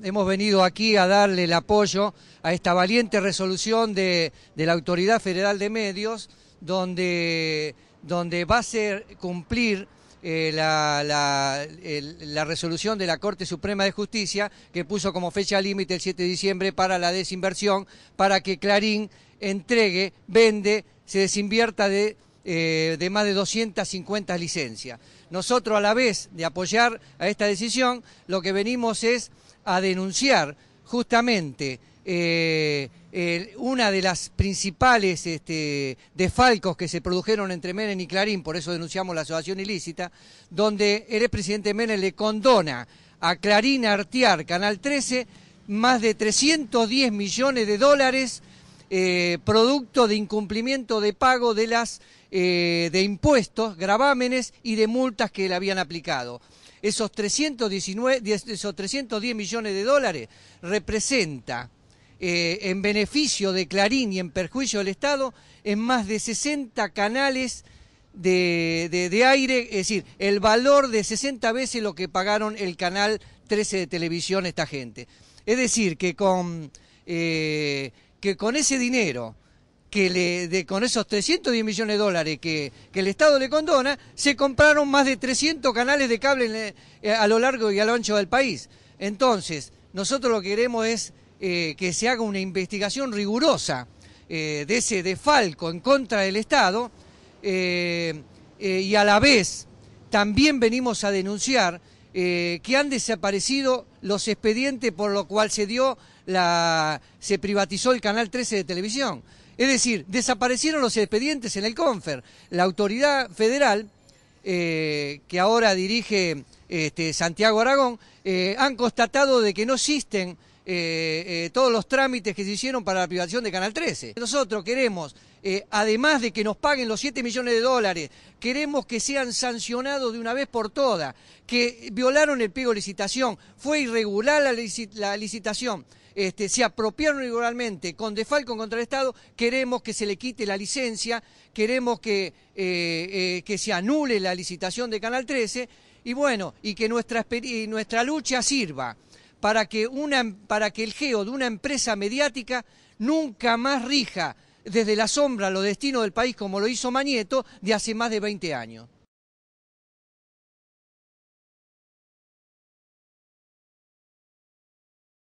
Hemos venido aquí a darle el apoyo a esta valiente resolución de, la Autoridad Federal de Medios, donde, donde va a ser cumplir eh, la, resolución de la Corte Suprema de Justicia, que puso como fecha límite el 7 de diciembre para la desinversión, para que Clarín entregue, vende, se desinvierta de eh, más de 250 licencias. Nosotros, a la vez de apoyar a esta decisión, lo que venimos es a denunciar justamente eh, una de las principales este, desfalcos que se produjeron entre Menem y Clarín, por eso denunciamos la asociación ilícita, donde el presidente Menem le condona a Clarín Artiar, Canal 13, más de 310 millones de dólares eh, producto de incumplimiento de pago de las eh, de impuestos, gravámenes y de multas que le habían aplicado esos 319, esos 310 millones de dólares representa eh, en beneficio de Clarín y en perjuicio del Estado en más de 60 canales de, aire, es decir, el valor de 60 veces lo que pagaron el canal 13 de televisión esta gente. Es decir, que con, eh, que con ese dinero que de, con esos 310 millones de dólares que, el Estado le condona, se compraron más de 300 canales de cable eh, a lo largo y a lo ancho del país. Entonces, nosotros lo que queremos es eh, que se haga una investigación rigurosa eh, de ese defalco en contra del Estado y a la vez también venimos a denunciar eh, que han desaparecido los expedientes por lo cual se dio la se privatizó el canal 13 de televisión. Es decir, desaparecieron los expedientes en el Confer. La autoridad federal eh, que ahora dirige este, Santiago Aragón eh, han constatado de que no existen eh, eh, todos los trámites que se hicieron para la privación de Canal 13. Nosotros queremos, eh, además de que nos paguen los 7 millones de dólares, queremos que sean sancionados de una vez por todas, que violaron el pliego de licitación, fue irregular la, licitación. Este, se apropiaron irregularmente con defalco contra el Estado, queremos que se le quite la licencia, queremos que, que se anule la licitación de Canal 13 y bueno, y que nuestra, nuestra lucha sirva para que, el geo de una empresa mediática nunca más rija desde la sombra los destinos del país como lo hizo Mañeto de hace más de 20 años.